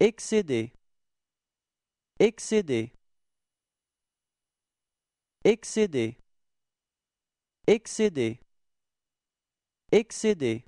excéder excéder excéder excéder excéder